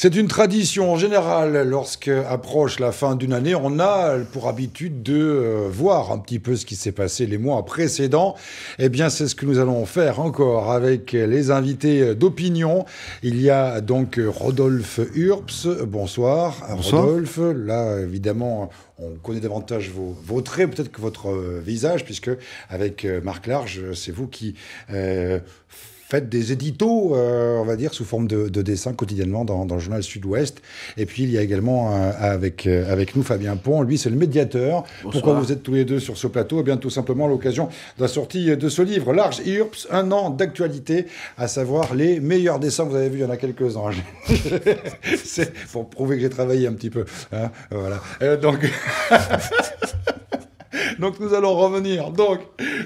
C'est une tradition en général, lorsque approche la fin d'une année, on a pour habitude de euh, voir un petit peu ce qui s'est passé les mois précédents. Eh bien, c'est ce que nous allons faire encore avec les invités d'opinion. Il y a donc Rodolphe Urps. Bonsoir, Rodolphe. Là, évidemment, on connaît davantage vos, traits, peut-être que votre visage, puisque avec euh, Marc Large, c'est vous qui... Euh, faites des éditos, euh, on va dire, sous forme de, de quotidiennement dans, le journal Sud-Ouest. Et puis, il y a également euh, avec, euh, avec nous Fabien Pont. Lui, c'est le médiateur. Pourquoi vous êtes tous les deux sur ce plateau Eh bien, tout simplement l'occasion de la sortie de ce livre, Large IRPS, un an d'actualité, à savoir les meilleurs dessins. Vous avez vu, il y en a quelques-uns. c'est pour prouver que j'ai travaillé un petit peu. Hein voilà. donc... Donc nous allons revenir donc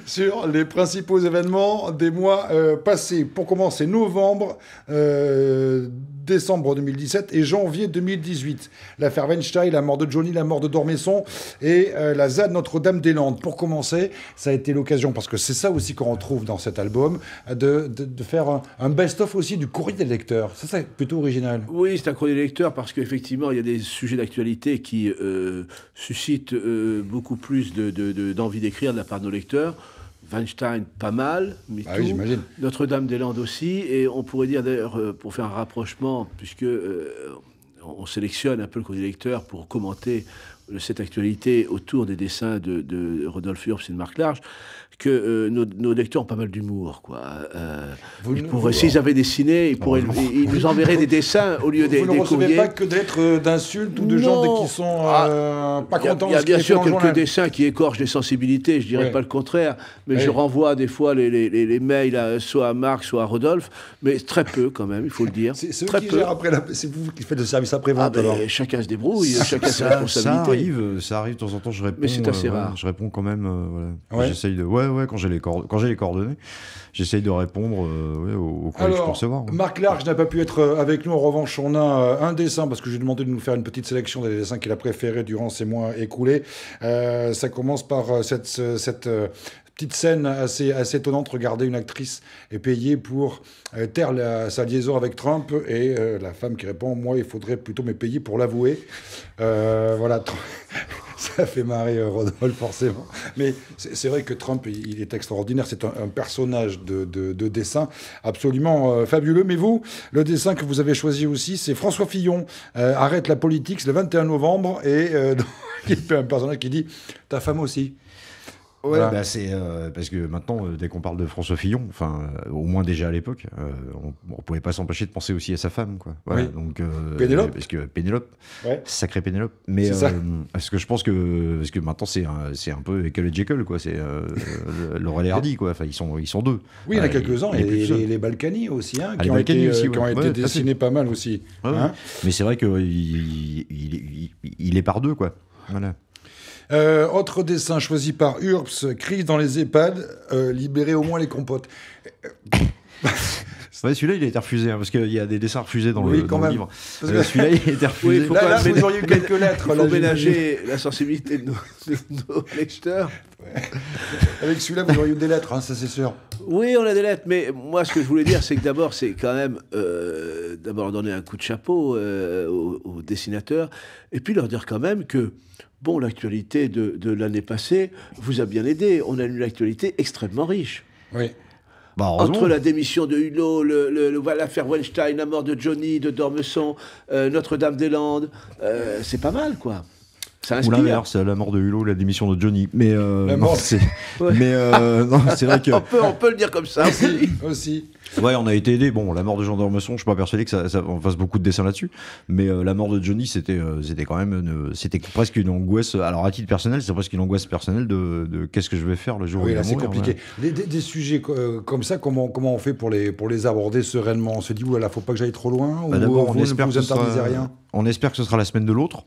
sur les principaux événements des mois euh, passés. Pour commencer, novembre, euh, décembre 2017 et janvier 2018. L'affaire Weinstein, la mort de Johnny, la mort de Dormesson et euh, la ZAD Notre-Dame-des-Landes. Pour commencer, ça a été l'occasion, parce que c'est ça aussi qu'on retrouve dans cet album, de, faire un, best-of aussi du courrier des lecteurs. Ça, c'est plutôt original. Oui, c'est un courrier des lecteurs parce qu'effectivement, il y a des sujets d'actualité qui suscitent beaucoup plus de d'envie d'écrire de la part de nos lecteurs. Weinstein, pas mal, mais ah Notre-Dame-des-Landes aussi. Et on pourrait dire d'ailleurs, euh, pour faire un rapprochement, puisque euh, on sélectionne un peu le côté lecteur pour commenter euh, cette actualité autour des dessins de, de Rodolphe Urbs et de Marc Large, que euh, nos, lecteurs ont pas mal d'humour. quoi. Euh, s'ils avaient dessiné, ils, ah, pourraient, ils, nous enverraient des dessins au lieu des des, vous ne recevez pas que d'être euh, d'insultes ou de gens qui sont ah, pas contents. Il y a, y a bien sûr quelques dessins qui écorchent les sensibilités, je dirais pas le contraire, mais je renvoie des fois les, les, les, mails soit à Marc, soit à Rodolphe, mais très peu quand même, il faut le dire. C'est vous qui faites le service après-vente. Ah, ben, chacun se débrouille, chacun sa responsabilité. Ça arrive, ça arrive de temps en temps, je réponds. c'est assez rare. Je réponds quand même, J'essaye de... Ouais, quand j'ai les, quand j'ai les coordonnées, j'essaye de répondre euh, ouais, aux, que je peux recevoir. Marc Large n'a pas pu être euh, avec nous. En revanche, on a euh, un dessin parce que je lui ai demandé de nous faire une petite sélection des dessins qu'il a préférés durant ces mois écoulés. ça commence par cette, cette petite scène assez, assez étonnante, regarder une actrice est payée pour taire la, sa liaison avec Trump et la femme qui répond Moi, il faudrait plutôt me payer pour l'avouer. voilà, ça fait marrer euh, Rodolphe, forcément. Mais c'est vrai que Trump, il est extraordinaire. C'est un, personnage de, dessin absolument euh, fabuleux. Mais vous, le dessin que vous avez choisi aussi, c'est François Fillon, euh, Arrête la politique, le 21 novembre, et il fait un personnage qui dit Ta femme aussi. Ouais, bah, c'est euh, parce que maintenant, euh, dès qu'on parle de François Fillon, enfin, euh, au moins déjà à l'époque, on, ne pouvait pas s'empêcher de penser aussi à sa femme, quoi. donc Pénélope, parce que Pénélope, sacré Pénélope. Mais parce que je pense que parce que maintenant c'est un, c'est un peu Ekel et Jekyll, quoi. C'est Laurel et Hardy, quoi. Enfin, ils sont ils sont deux. Oui, il y a quelques ans, Et, les, les, Balkany aussi, hein, ah, qui, ont été, dessinés pas mal aussi. Hein. mais c'est vrai que il est par deux, quoi. Voilà. Euh, autre dessin choisi par Urps, crise dans les EHPAD, euh, libérer au moins les compotes. Ouais, celui-là, il a été refusé, hein, parce qu'il y a des dessins refusés dans oui, le, quand même. livre. Euh, celui-là, il a été refusé. Oui, faut là, là, vous auriez eu quelques lettres. Il ménager la sensibilité de nos, lecteurs. Avec celui-là, vous auriez eu des lettres, hein, ça c'est sûr. Oui, on a des lettres, mais moi, ce que je voulais dire, c'est que d'abord, c'est quand même euh, d'abord donner un coup de chapeau euh, aux, dessinateurs, et puis leur dire quand même que bon, l'actualité de, l'année passée vous a bien aidé. On a une actualité extrêmement riche. Oui. Bah, Entre la démission de Hulot, l'affaire Weinstein, la mort de Johnny, de Dormesson, euh, Notre-Dame-des-Landes, c'est pas mal, quoi. Ça Ou l'inverse, la mort de Hulot, la démission de Johnny. Mais euh, mort c'est mais euh, non, c'est vrai que on peut, on peut le dire comme ça aussi. Ouais, on a été aidé. Bon, la mort de Jean d'Ormesson, je suis pas persuadé que ça, fasse beaucoup de dessins là-dessus. Mais euh, la mort de Johnny, c'était, c'était quand même, c'était presque une angoisse. Alors à titre personnel, c'est presque une angoisse personnelle de, qu'est-ce que je vais faire le jour oui, là, c'est compliqué. Des, sujets comme ça, comment comment on fait pour les pour les aborder sereinement On se dit là, faut pas que j'aille trop loin. Bah, on, espère rien on espère que ce sera la semaine de l'autre.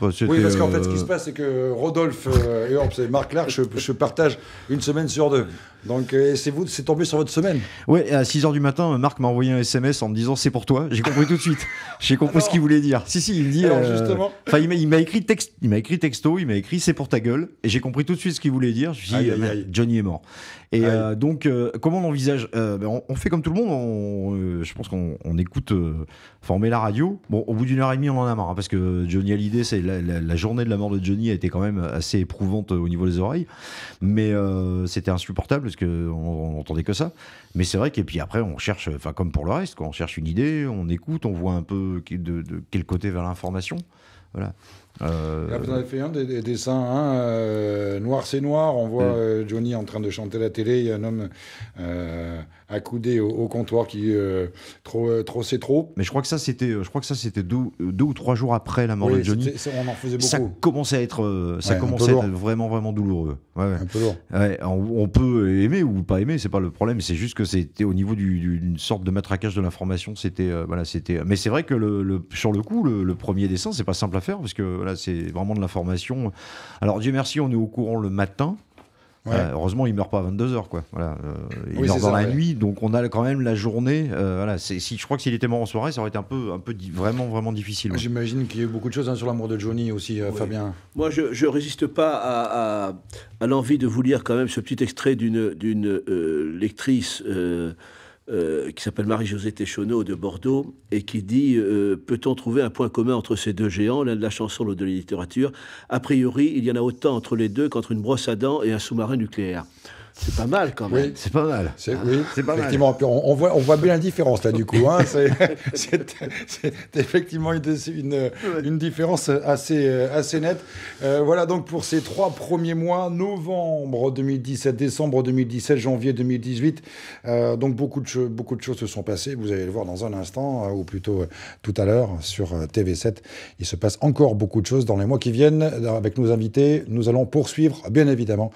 Bah, oui, parce qu'en fait, ce qui euh, se passe, c'est que Rodolphe euh, et Marc Larche euh, je, partage une semaine sur deux. Donc, c'est vous, c'est tombé sur votre semaine. Oui, à 6 h du matin, Marc m'a envoyé un SMS en me disant c'est pour toi. J'ai compris tout de suite. J'ai compris ce qu'il voulait dire. Si, si, il dit. justement. Enfin, il m'a écrit, texte, il écrit texto, il m'a écrit c'est pour ta gueule. Et j'ai compris tout de suite ce qu'il voulait dire. Je dit, Johnny est mort. Et donc, comment on envisage ben, on, fait comme tout le monde. je pense qu'on écoute, enfin, on met la radio. Bon, au bout d'une heure et demie, on en a marre. Hein, parce que Johnny Hallyday, c'est la, journée de la mort de Johnny a été quand même assez éprouvante au niveau des oreilles. Mais euh, c'était insupportable parce qu'on n'entendait que ça. Mais c'est vrai que puis après, on cherche, enfin, comme pour le reste, on cherche une idée, on écoute, on voit un peu de, de quel côté vers l'information. Voilà. Là, ah, vous euh, avez fait un des, dessins, hein, euh, Noir c'est noir, on voit mm. euh, Johnny en train de chanter la télé, il y a un homme accoudé au, comptoir qui trop, trop c'est trop. Mais je crois que ça c'était, je crois que ça c'était deux, ou trois jours après la mort de Johnny. on en beaucoup. Ça commençait à être, ça commençait vraiment vraiment douloureux. Un peu lourd. On, peut aimer ou pas aimer, c'est pas le problème, c'est juste que c'était au niveau d'une sorte de matraquage de l'information, c'était voilà, c'était. Mais c'est vrai que le, sur le coup, le, le premier dessin, c'est pas simple à faire, parce que là, c'est vraiment de l'information. Alors, Dieu merci, on est au courant le matin. Euh, heureusement, il meurt pas à 22h. Quoi. Voilà, euh, il est dans la nuit, donc on a quand même la journée. Euh, voilà, si, je crois que s'il était mort en soirée, ça aurait été un peu, un peu vraiment, vraiment difficile. J'imagine qu'il y a eu beaucoup de choses hein, sur l'amour de Johnny aussi, Fabien. Moi, je ne résiste pas à, à, à l'envie de vous lire quand même ce petit extrait d'une lectrice euh, qui s'appelle Marie-Josée Téchonneau de Bordeaux et qui dit euh, Peut-on trouver un point commun entre ces deux géants, l'un de la chanson, l'autre de la littérature A priori, il y en a autant entre les deux qu'entre une brosse à dents et un sous-marin nucléaire. C'est pas mal quand même. Oui. C'est pas mal. C'est, ah, pas effectivement. Mal. On, on, voit, on voit bien la différence là du coup. Hein. C'est, effectivement une, différence assez, assez nette. Euh, voilà donc pour ces trois premiers mois, novembre 2017, décembre 2017, janvier 2018. Euh, donc beaucoup de, beaucoup de choses se sont passées. Vous allez le voir dans un instant, euh, ou plutôt tout à l'heure sur TV7. Il se passe encore beaucoup de choses dans les mois qui viennent. Avec nos invités, nous allons poursuivre bien évidemment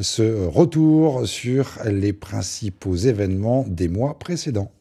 ce retour sur les principaux événements des mois précédents.